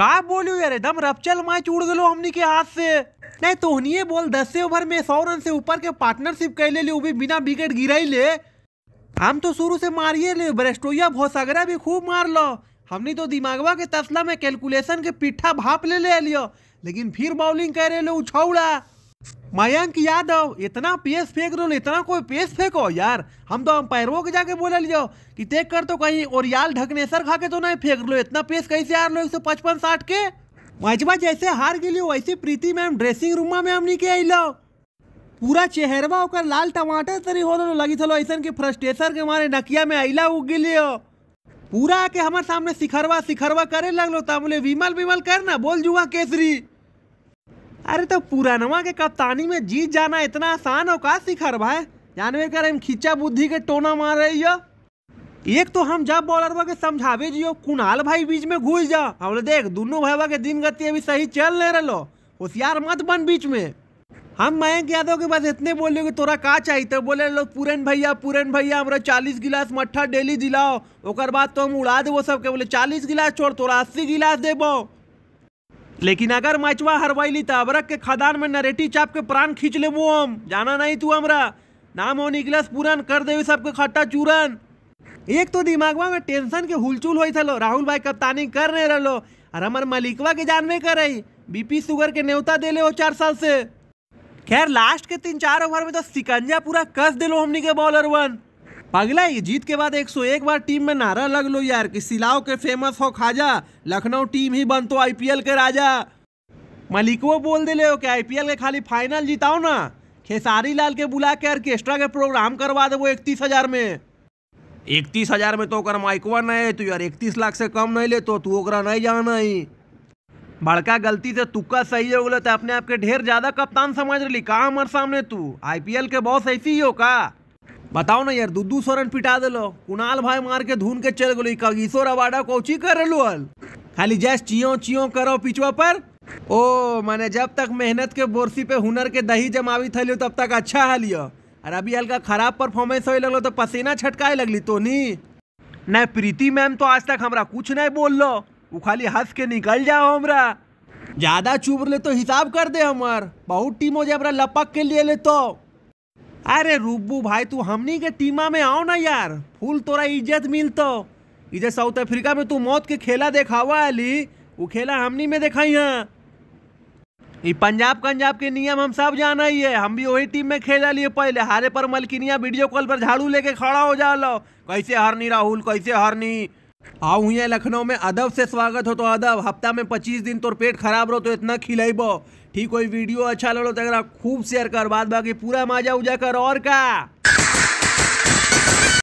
का बोलू यार एकदम रपचल मैच उड़ गलो हमनी के हाथ से नहीं नहीं बोल दसे ओवर में सौ रन से ऊपर के पार्टनरशिप कैले ले वो भी बिना विकेट गिरा ले हम तो शुरू से मारिए ले ब्रेस्टोया भोसागरा भी खूब मार लो हमने तो दिमागवा के तसला में कैलकुलेशन के पिट्ठा भाप ले ले लियो लेकिन फिर बॉलिंग रहे लो उछौड़ा मयंक यादव इतना पेस फेंक रहे इतना कोई पेस फेंको यार हम तो अंपायरों के जाके बोला लियो कि देख कर तो कहीं और याल सर खा के तो नहीं फेंक लो इतना पेस कैसे यार लो एक सौ पचपन साठ के मजबा जैसे हार गई वैसे प्रीति मैम ड्रेसिंग रूम में हम नहीं के आई लो पूरा चेहरवा होकर लाल टमाटर तरी हो रहा लगी थलो ऐसा की फ्रस्ट्रेशन के मारे नकिया में अला उग लियो पूरा आके हमारे सामने सिखरवा सिखरवा करे लग लगलो तमले विमल विमल करना बोल जुआ केसरी अरे तो पुरानवा के कप्तानी में जीत जाना इतना आसान हो का शिखर भाई जानवे कर हम खींचा बुद्धि के टोना मार रही हो एक तो हम जब बॉलर के समझावे जियो कुणाल भाई बीच में घुस जा हमने देख दोनों भाई के दिन गति अभी सही चल नहीं रहो होशियार मत बन बीच में हम मयंक यादव के पास इतने बोले कि तोरा का चाहिए तो बोले लोग पूरन भैया पूरन भैया हमारा चालीस गिलास मट्ठा डेली दिलाओ ओकर बाद तो हम उड़ा देबो सबके बोले चालीस गिलास छोड़ तोरा अस्सी गिलास देबो लेकिन अगर मैचवा हरवैली तो अबरक के खदान में नरेटी चाप के प्राण खींच वो हम जाना नहीं तू हमरा नाम हो निकलस पूरन कर देवी सबके खट्टा चूरन एक तो दिमागवा में टेंशन के हुलचुल हुई थलो राहुल भाई कप्तानी कर नहीं रहो और हमार मलिकवा के जानवे करे बीपी सुगर के न्योता दे ले हो चार साल से खैर लास्ट के तीन चार ओवर में तो सिकंजा पूरा कस दिलो हमनी के बॉलर वन पगला जीत के बाद 101 बार टीम में नारा लग लो यार कि सिलाओ के फेमस हो खाजा लखनऊ टीम ही बन तो आई के राजा मलिकवो बोल दे हो कि आई के खाली फाइनल जिताओ ना खेसारी लाल के बुला के ऑर्केस्ट्रा के प्रोग्राम करवा दे वो इकतीस हजार में इकतीस हजार में तो माइकवा नहीं है तू तो यार इकतीस लाख से कम नहीं ले तो तू नहीं जाना ही बड़का गलती से तुक्का सही हो गए तो अपने आप के ढेर ज़्यादा कप्तान समझ रही कहा हमारे सामने तू आईपीएल के बॉस ऐसी ही हो का बताओ ना यार दुद्दू सोरन पिटा दिलो कुणाल भाई मार के धून के चल गलो कगीसो रवाडा कोची कर लो हल खाली जैस चियो चियो करो पिछुआ पर ओ मैंने जब तक मेहनत के बोरसी पे हुनर के दही जमावी थलियो तब तक अच्छा हलियो और अभी हल्का खराब परफॉर्मेंस हो लगलो तो पसीना छटकाए लगली तो नहीं नहीं प्रीति मैम तो आज तक हमरा कुछ नहीं बोल लो वो खाली हंस के निकल जाओ हमरा ज़्यादा चुभ ले तो हिसाब कर दे हमार बहुत टीम हो जाए लपक के लिए ले तो अरे रूबू भाई तू हमनी के टीमा में आओ ना यार फूल तोरा इज्जत मिलतो इधर साउथ अफ्रीका में तू मौत के खेला देखावा अली वो खेला हमनी में देखाई हाँ ये पंजाब पंजाब के नियम हम सब जाना ही है हम भी वही टीम में खेला लिए पहले हारे पर मलकिनिया वीडियो कॉल पर झाड़ू लेके खड़ा हो जा लो कैसे हरनी राहुल कैसे हरनी आओ हुई लखनऊ में अदब से स्वागत हो तो अदब हफ्ता में पच्चीस दिन तोर पेट खराब रहो तो इतना खिलाइबो ठीक कोई वीडियो अच्छा लगो तो खूब शेयर कर बाद बाकी पूरा मजा उजा कर और का